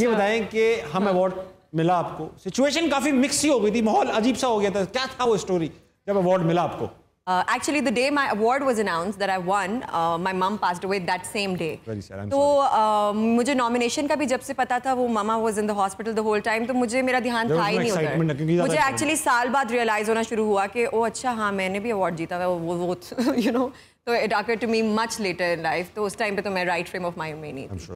ये अच्छा। बताएं कि हम अवार्ड हाँ। मिला आपको सिचुएशन काफी मिक्स ही हो गई थी माहौल अजीब सा हो गया था क्या था वो स्टोरी जब अवार्ड मिला आपको Uh, actually, the actually the day my award was announce that I won my mom passed away that same day तो uh, मुझे nomination का भी जब से पता था वो मामा was in the hospital the whole time, तो मुझे मेरा ध्यान था ही नहीं उधर मुझे actually साल बाद realize होना शुरू हुआ कि ओ अच्छा हाँ मैंने भी award जीता हुआ वो वो you know, तो it occurred to me much later in life. तो उस time पे तो मैं right frame of mind में नहीं